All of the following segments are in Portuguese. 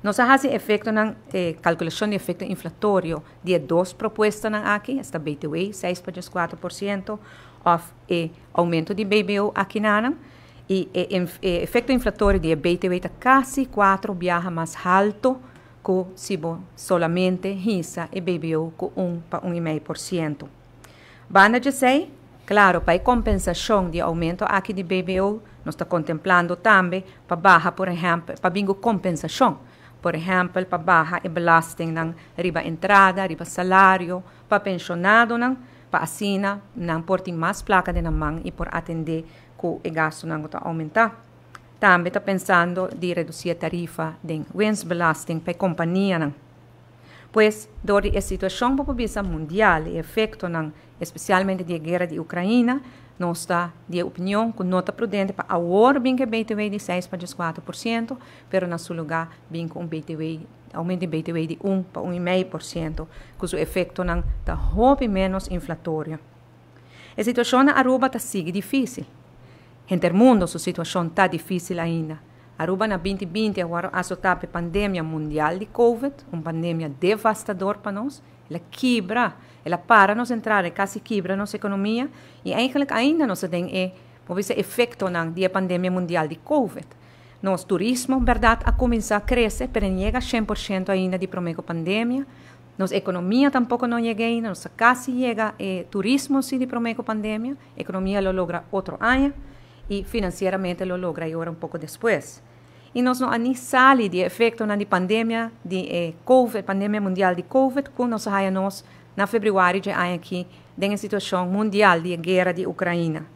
Nós Nossa hasi efekto ng eh, kalkulasyon ni efekto inflatoryo di dos propuesta ng aki, esta BTW 6.4% of e eh, aumento de BBO aqui nanam e, e, e efecto inflatoryo di BTW está quase 4 biaja mais alto que se solamente hisa e BBO com 1 para 1,5%. Banda de 6, Claro, para a compensação de aumento aqui de BBO, nós estamos contemplando também para baixar, por exemplo, para bingo compensação Por example, pabaha e blasting ng riba entrada, riba salaryo, papensyonado ng paasina ng porti mas plaka din namang ipor e atende ku e gasto ng ta aumenta. Tambe ta pensando di reduzir tarifa ding wins belasting pe kompanija ng pois, dori a situação populista mundial e efeito nan, especialmente da guerra de Ucrânia, nós está de opinião com nota prudente para agora bem que BTW de 6 para 4%, pero na seu lugar bem com BTW aumento de BTW de 1 para 1,5%, com o efeito nan da hope menos inflatório. A situação na Aruba está sigue difícil. Em mundo, a situação está difícil ainda. Aruba na 2020 agora pandemia mundial de COVID, una pandemia devastadora para nos. Ela quebra, ela para nos entrar, quase quebra nossa economia. E ainda no temos é, efecto de la pandemia mundial de COVID. Nosso turismo, verdade, a começar a crecer, pero no llega 100% ainda de primeira pandemia. Nossa economia tampoco no chega ainda, casi llega chega eh, turismo sim de primeira pandemia. La economia lo logra otro año y e financieramente lo logra e ahora un um poco después. e nós não ani sali de efeito na de pandemia de eh, COVID, pandemia mundial de COVID, quando nós haia nós na fevereiro já haia aqui a situação mundial de guerra de Ucrânia.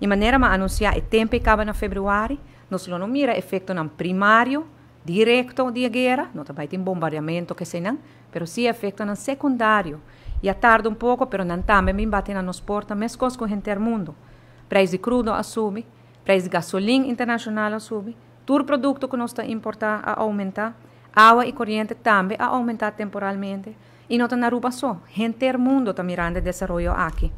E maneira mais anunciar o tempo acaba na fevereiro, nós não mira efeito na primário direto de guerra, não também tem bombardeamento que se não, mas sim efeito na secundário. E a tarde um pouco, mas não também me batem na nos porta, mesmo com gente do mundo. Preço de crudo assume, preço de gasolina internacional assume, Todo produto que nós está importar a aumentar, água e corrente também a aumentar temporalmente. E não está na Aruba só, gente do mundo está mirando o desenvolvimento aqui.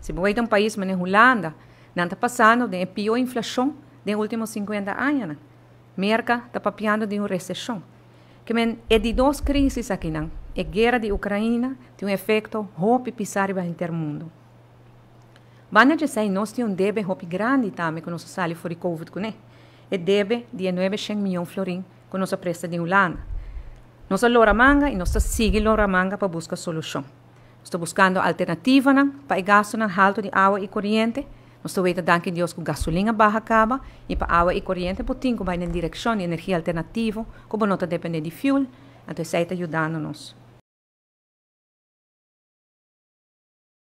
Se você tem um país como a Holanda, não está passando de pior inflação dos últimos 50 anos. Merca está papiando de uma recessão. Que men, é de duas crises aqui, não. A guerra de Ucrânia tem um efeito roupa pisar para o mundo. Vamos dizer, nós temos um débito grande também com o nosso salário fora de Covid, e deve 19 milhões de florins com nossa presta de Holanda. Nossa lora manga e nossa sigue lora manga para buscar solução. Estou buscando alternativas para o gasto alto de água e corrente. Nós estou dar que Deus com gasolina baixa acaba e para água e corrente botinho vai na direção de energia alternativa, como não depende de fuel, então isso está ajudando-nos.